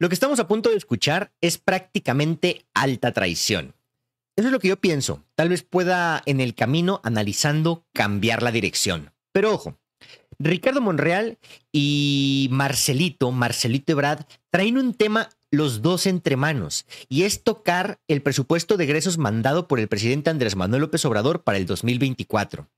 Lo que estamos a punto de escuchar es prácticamente alta traición. Eso es lo que yo pienso. Tal vez pueda en el camino analizando cambiar la dirección. Pero ojo, Ricardo Monreal y Marcelito, Marcelito Ebrad, traen un tema los dos entre manos, y es tocar el presupuesto de egresos mandado por el presidente Andrés Manuel López Obrador para el 2024.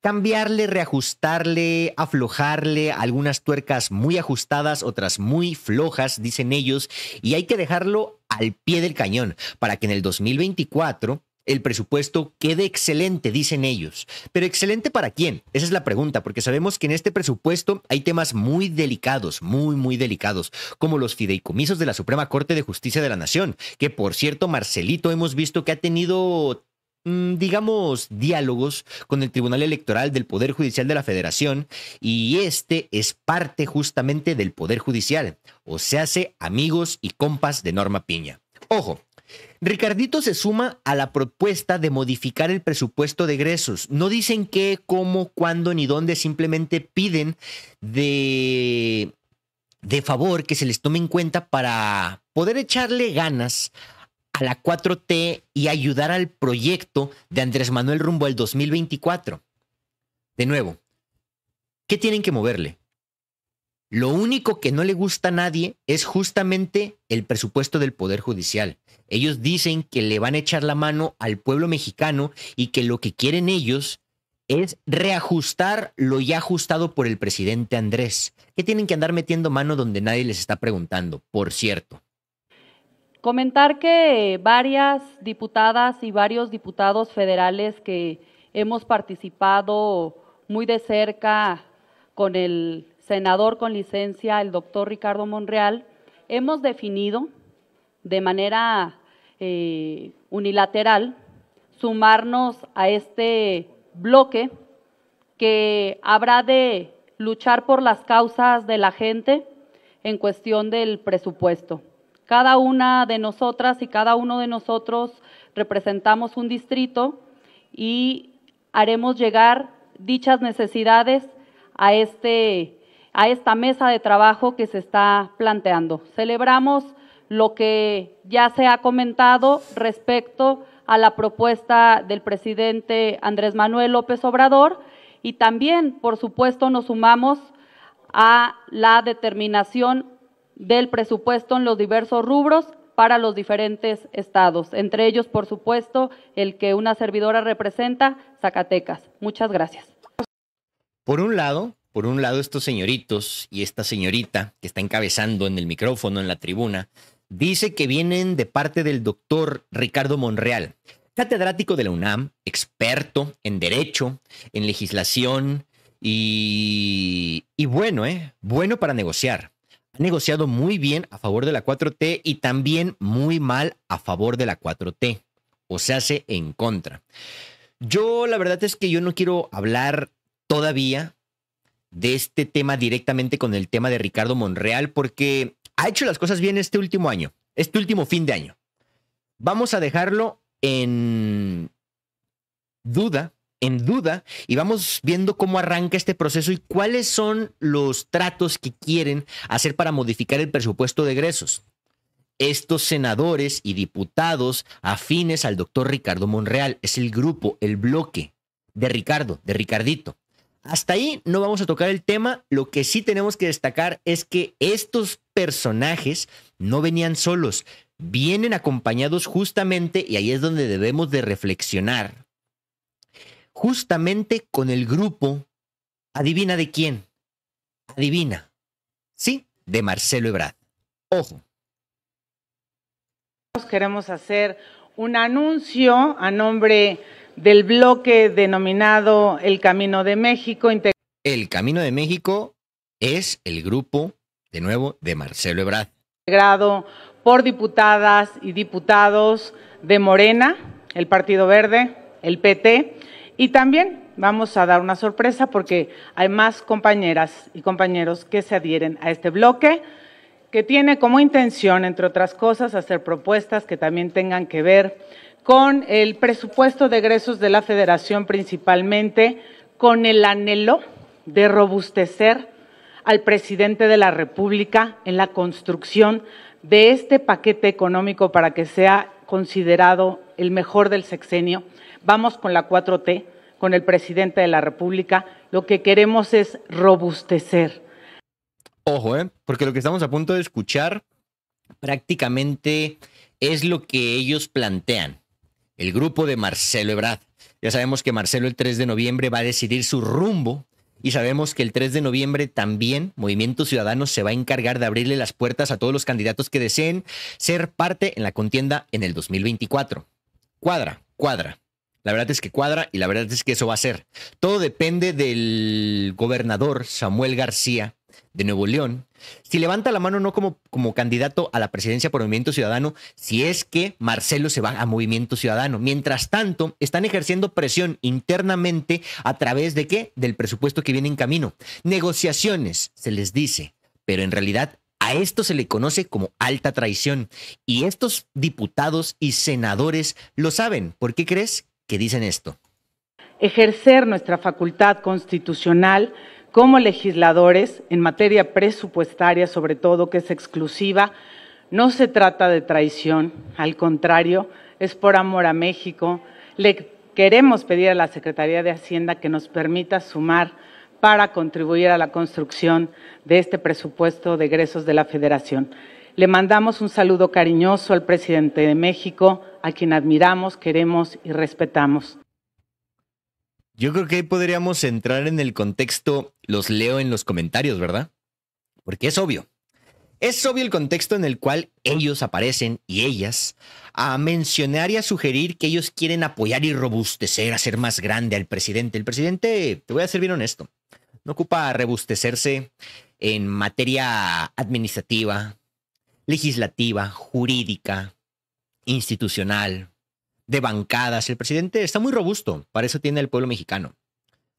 Cambiarle, reajustarle, aflojarle algunas tuercas muy ajustadas, otras muy flojas, dicen ellos, y hay que dejarlo al pie del cañón para que en el 2024 el presupuesto quede excelente, dicen ellos. Pero excelente para quién? Esa es la pregunta, porque sabemos que en este presupuesto hay temas muy delicados, muy, muy delicados, como los fideicomisos de la Suprema Corte de Justicia de la Nación, que por cierto, Marcelito, hemos visto que ha tenido mm, digamos, diálogos con el Tribunal Electoral del Poder Judicial de la Federación y este es parte justamente del Poder Judicial, o se hace amigos y compas de Norma Piña. Ojo, Ricardito se suma a la propuesta de modificar el presupuesto de egresos. No dicen qué, cómo, cuándo ni dónde, simplemente piden de, de favor que se les tome en cuenta para poder echarle ganas a la 4T y ayudar al proyecto de Andrés Manuel rumbo al 2024. De nuevo, ¿qué tienen que moverle? Lo único que no le gusta a nadie es justamente el presupuesto del Poder Judicial. Ellos dicen que le van a echar la mano al pueblo mexicano y que lo que quieren ellos es reajustar lo ya ajustado por el presidente Andrés, que tienen que andar metiendo mano donde nadie les está preguntando, por cierto. Comentar que varias diputadas y varios diputados federales que hemos participado muy de cerca con el senador con licencia, el doctor Ricardo Monreal, hemos definido de manera eh, unilateral sumarnos a este bloque que habrá de luchar por las causas de la gente en cuestión del presupuesto. Cada una de nosotras y cada uno de nosotros representamos un distrito y haremos llegar dichas necesidades a este a esta mesa de trabajo que se está planteando. Celebramos lo que ya se ha comentado respecto a la propuesta del presidente Andrés Manuel López Obrador y también, por supuesto, nos sumamos a la determinación del presupuesto en los diversos rubros para los diferentes estados, entre ellos, por supuesto, el que una servidora representa, Zacatecas. Muchas gracias. Por un lado, por un lado estos señoritos y esta señorita que está encabezando en el micrófono, en la tribuna, dice que vienen de parte del doctor Ricardo Monreal, catedrático de la UNAM, experto en derecho, en legislación y, bueno, ¿eh? bueno para negociar. Ha negociado muy bien a favor de la 4T y también muy mal a favor de la 4T, o se hace en contra. Yo la verdad es que yo no quiero hablar todavía de este tema directamente con el tema de Ricardo Monreal, porque ha hecho las cosas bien este último año, este último fin de año. Vamos a dejarlo en duda, en duda, y vamos viendo cómo arranca este proceso y cuáles son los tratos que quieren hacer para modificar el presupuesto de egresos. Estos senadores y diputados afines al doctor Ricardo Monreal es el grupo, el bloque de Ricardo, de Ricardito. Hasta ahí no vamos a tocar el tema. Lo que sí tenemos que destacar es que estos personajes no venían solos, vienen acompañados justamente, y ahí es donde debemos de reflexionar, justamente con el grupo, adivina de quién, adivina, sí, de Marcelo Ebrard. Ojo. Queremos hacer un anuncio a nombre del bloque denominado El Camino de México. El Camino de México es el grupo, de nuevo, de Marcelo Ebrard. Integrado por diputadas y diputados de Morena, el Partido Verde, el PT y también vamos a dar una sorpresa porque hay más compañeras y compañeros que se adhieren a este bloque que tiene como intención, entre otras cosas, hacer propuestas que también tengan que ver con el presupuesto de egresos de la federación principalmente, con el anhelo de robustecer al presidente de la República en la construcción de este paquete económico para que sea considerado el mejor del sexenio. Vamos con la 4T, con el presidente de la República. Lo que queremos es robustecer. Ojo, ¿eh? porque lo que estamos a punto de escuchar prácticamente es lo que ellos plantean el grupo de Marcelo Ebrard. Ya sabemos que Marcelo el 3 de noviembre va a decidir su rumbo y sabemos que el 3 de noviembre también Movimiento Ciudadano se va a encargar de abrirle las puertas a todos los candidatos que deseen ser parte en la contienda en el 2024. Cuadra, cuadra. La verdad es que cuadra y la verdad es que eso va a ser. Todo depende del gobernador Samuel García de Nuevo León, si levanta la mano no como, como candidato a la presidencia por Movimiento Ciudadano, si es que Marcelo se va a Movimiento Ciudadano. Mientras tanto, están ejerciendo presión internamente a través de qué? Del presupuesto que viene en camino. Negociaciones, se les dice, pero en realidad a esto se le conoce como alta traición. Y estos diputados y senadores lo saben. ¿Por qué crees que dicen esto? Ejercer nuestra facultad constitucional como legisladores en materia presupuestaria, sobre todo, que es exclusiva. No se trata de traición, al contrario, es por amor a México. Le queremos pedir a la Secretaría de Hacienda que nos permita sumar para contribuir a la construcción de este presupuesto de egresos de la Federación. Le mandamos un saludo cariñoso al presidente de México, a quien admiramos, queremos y respetamos. Yo creo que ahí podríamos entrar en el contexto, los leo en los comentarios, ¿verdad? Porque es obvio. Es obvio el contexto en el cual ellos aparecen y ellas a mencionar y a sugerir que ellos quieren apoyar y robustecer, hacer más grande al presidente. El presidente, te voy a ser bien honesto, no ocupa robustecerse en materia administrativa, legislativa, jurídica, institucional, de bancadas. El presidente está muy robusto, para eso tiene el pueblo mexicano.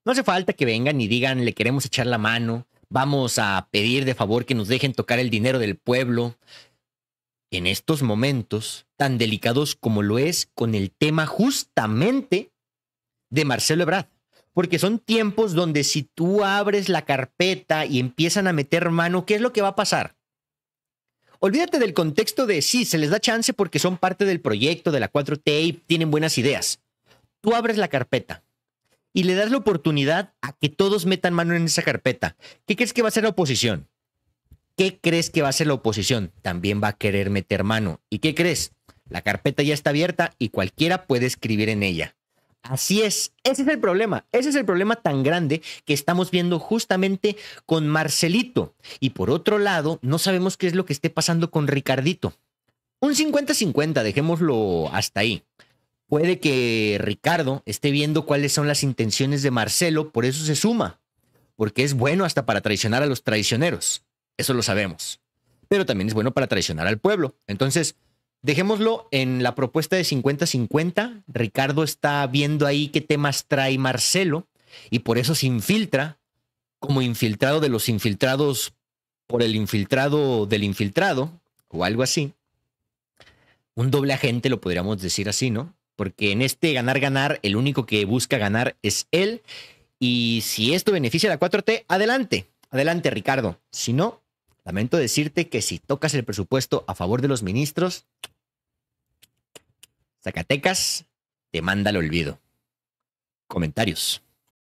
No hace falta que vengan y digan, le queremos echar la mano, vamos a pedir de favor que nos dejen tocar el dinero del pueblo. En estos momentos, tan delicados como lo es con el tema justamente de Marcelo Ebrard, porque son tiempos donde si tú abres la carpeta y empiezan a meter mano, ¿qué es lo que va a pasar? Olvídate del contexto de sí, se les da chance porque son parte del proyecto de la 4T tienen buenas ideas. Tú abres la carpeta y le das la oportunidad a que todos metan mano en esa carpeta. ¿Qué crees que va a hacer la oposición? ¿Qué crees que va a hacer la oposición? También va a querer meter mano. ¿Y qué crees? La carpeta ya está abierta y cualquiera puede escribir en ella. Así es, ese es el problema, ese es el problema tan grande que estamos viendo justamente con Marcelito. Y por otro lado, no sabemos qué es lo que esté pasando con Ricardito. Un 50-50, dejémoslo hasta ahí. Puede que Ricardo esté viendo cuáles son las intenciones de Marcelo, por eso se suma, porque es bueno hasta para traicionar a los traicioneros, eso lo sabemos. Pero también es bueno para traicionar al pueblo. Entonces, Dejémoslo en la propuesta de 50-50. Ricardo está viendo ahí qué temas trae Marcelo y por eso se infiltra como infiltrado de los infiltrados por el infiltrado del infiltrado o algo así. Un doble agente lo podríamos decir así, ¿no? Porque en este ganar-ganar, el único que busca ganar es él. Y si esto beneficia a la 4T, adelante, adelante Ricardo. Si no, lamento decirte que si tocas el presupuesto a favor de los ministros, Zacatecas te manda el olvido. Comentarios.